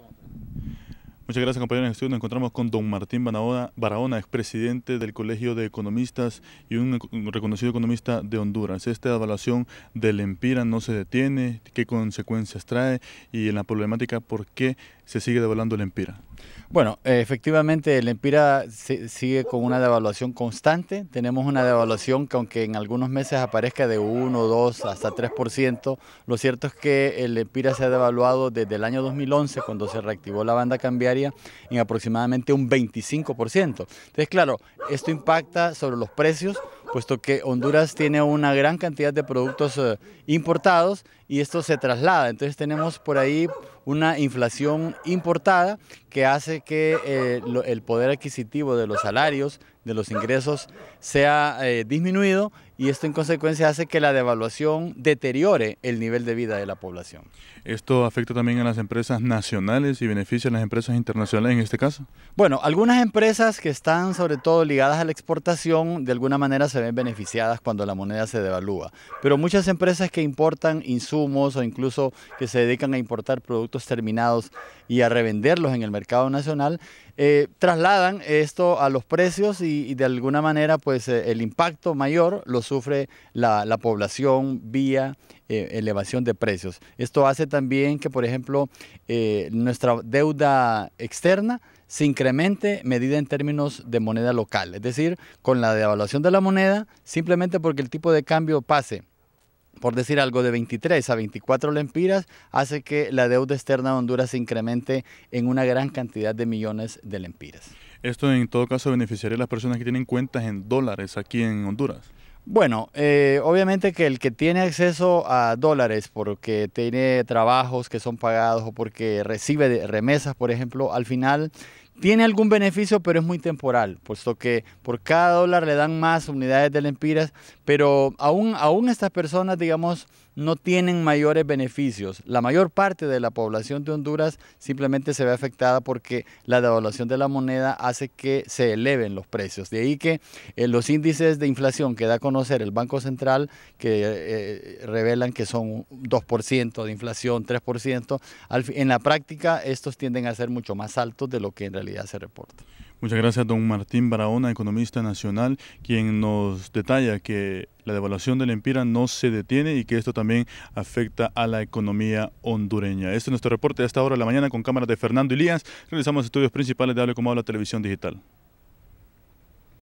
Pues. Muchas gracias compañeros en estudio. Nos encontramos con don Martín Barahona, expresidente del Colegio de Economistas y un reconocido economista de Honduras. Esta evaluación del EMPIRA no se detiene, qué consecuencias trae y en la problemática por qué se sigue devaluando el EMPIRA. Bueno, efectivamente el Empira sigue con una devaluación constante. Tenemos una devaluación que aunque en algunos meses aparezca de 1, 2, hasta 3%, lo cierto es que el Empira se ha devaluado desde el año 2011, cuando se reactivó la banda cambiaria, en aproximadamente un 25%. Entonces, claro, esto impacta sobre los precios, puesto que Honduras tiene una gran cantidad de productos eh, importados y esto se traslada. Entonces tenemos por ahí una inflación importada que hace que eh, el poder adquisitivo de los salarios, de los ingresos, sea eh, disminuido y esto en consecuencia hace que la devaluación deteriore el nivel de vida de la población. ¿Esto afecta también a las empresas nacionales y beneficia a las empresas internacionales en este caso? Bueno, algunas empresas que están sobre todo ligadas a la exportación de alguna manera se ven beneficiadas cuando la moneda se devalúa, pero muchas empresas que importan insumos o incluso que se dedican a importar productos terminados y a revenderlos en el mercado nacional, eh, trasladan esto a los precios y, de alguna manera pues eh, el impacto mayor lo sufre la, población vía eh, elevación de precios. Esto hace también que por ejemplo nuestra deuda externa se incremente medida en términos de moneda local, es decir, con la devaluación de la moneda, simplemente porque el tipo de cambio pase por decir algo, de 23 a 24 lempiras, hace que la deuda externa de Honduras se incremente en una gran cantidad de millones de lempiras. Esto en todo caso beneficiaría a las personas que tienen cuentas en dólares aquí en Honduras. Bueno, eh, obviamente que el que tiene acceso a dólares porque tiene trabajos que son pagados o porque recibe remesas, por ejemplo, al final tiene algún beneficio, pero es muy temporal, puesto que por cada dólar le dan más unidades de lempiras, pero aún, aún estas personas, digamos, no tienen mayores beneficios. La mayor parte de la población de Honduras simplemente se ve afectada porque la devaluación de la moneda hace que se eleven los precios. De ahí que eh, los índices de inflación que da a conocer el Banco Central, que eh, eh, revelan que son 2% de inflación, 3%, en la práctica estos tienden a ser mucho más altos de lo que en realidad Hace reporte. Muchas gracias, don Martín Barahona, economista nacional, quien nos detalla que la devaluación de la empira no se detiene y que esto también afecta a la economía hondureña. Este es nuestro reporte de esta hora de la mañana con cámara de Fernando Ilías. Realizamos estudios principales de Hable como la Televisión Digital.